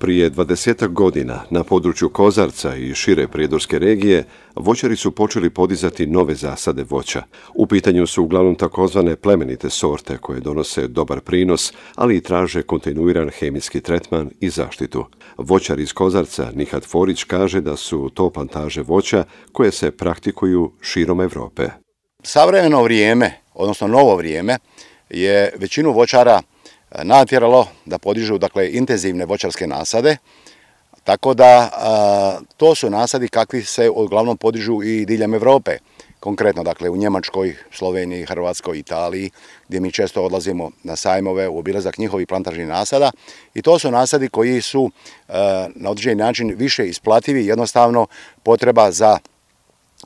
Prije 20 godina na području Kozarca i šire Prijedorske regije voćari su počeli podizati nove zasade voća. U pitanju su uglavnom takozvane plemenite sorte koje donose dobar prinos, ali i traže kontinuiran hemijski tretman i zaštitu. Voćar iz Kozarca Nihat Forić kaže da su to pantaže voća koje se praktikuju širom Evrope. Savremeno vrijeme, odnosno novo vrijeme, je većinu voćara učinjeno natjeralo da podižu dakle, intenzivne voćarske nasade. Tako da to su nasadi kakvi se uglavnom podižu i diljem Evrope. Konkretno dakle, u Njemačkoj, Sloveniji, Hrvatskoj, Italiji, gdje mi često odlazimo na sajmove u obilazak njihovi plantažnih nasada. I to su nasadi koji su na određeni način više isplativi. Jednostavno, potreba za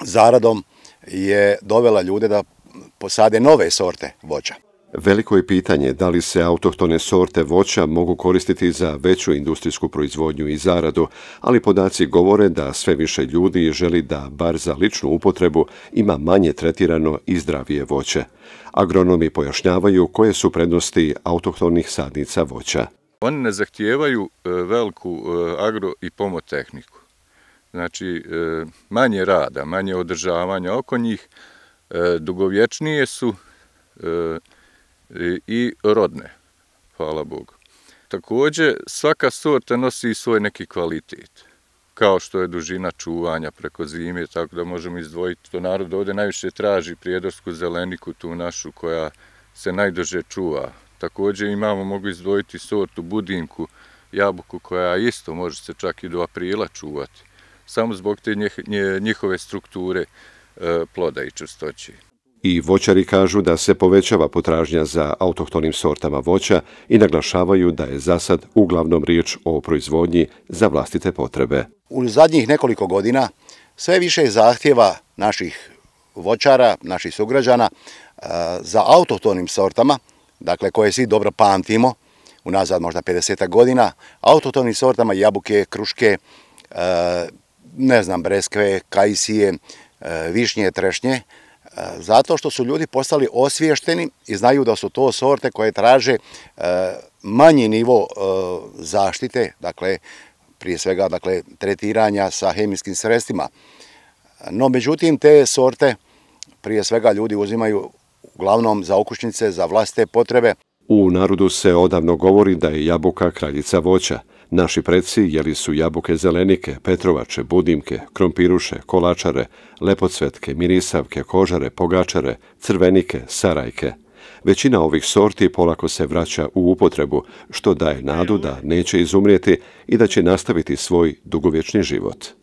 zaradom je dovela ljude da posade nove sorte voća. Veliko je pitanje da li se autohtone sorte voća mogu koristiti za veću industrijsku proizvodnju i zaradu, ali podaci govore da sve više ljudi želi da bar za ličnu upotrebu ima manje tretirano i zdravije voće. Agronomi pojašnjavaju koje su prednosti autohtonih sadnica voća. Oni ne zahtijevaju e, veliku e, agro i pomotehniku. Znači, e, manje rada, manje održavanja oko njih, dugovječnije su, E, i rodne, hvala Bogu. Također, svaka sorta nosi svoj neki kvalitet, kao što je dužina čuvanja preko zime, tako da možemo izdvojiti to narod. Ovdje najviše traži prijedorsku zeleniku, tu našu koja se najdrže čuva. Također imamo, mogu izdvojiti sortu budinku, jabuku koja isto može se čak i do aprila čuvati, samo zbog te njihove strukture e, ploda i čustoće. I voćari kažu da se povećava potražnja za autohtonim sortama voća i naglašavaju da je za sad uglavnom riječ o proizvodnji za vlastite potrebe. U zadnjih nekoliko godina sve više zahtjeva naših voćara, naših sugrađana za autohtonim sortama, dakle koje svi dobro pamtimo, unazad možda 50 godina, autohtonim sortama jabuke, kruške, ne znam, breskve, kajsije, višnje, trešnje, zato što su ljudi postali osviješteni i znaju da su to sorte koje traže e, manji nivo e, zaštite, dakle, prije svega dakle, tretiranja sa hemijskim sredstvima. No, međutim, te sorte prije svega ljudi uzimaju uglavnom za okućnice, za vlaste potrebe. U narodu se odavno govori da je jabuka kraljica voća. Naši predsi jeli su jabuke zelenike, petrovače, budimke, krompiruše, kolačare, lepocvetke, mirisavke, kožare, pogačare, crvenike, sarajke. Većina ovih sorti polako se vraća u upotrebu, što daje nadu da neće izumrijeti i da će nastaviti svoj dugovječni život.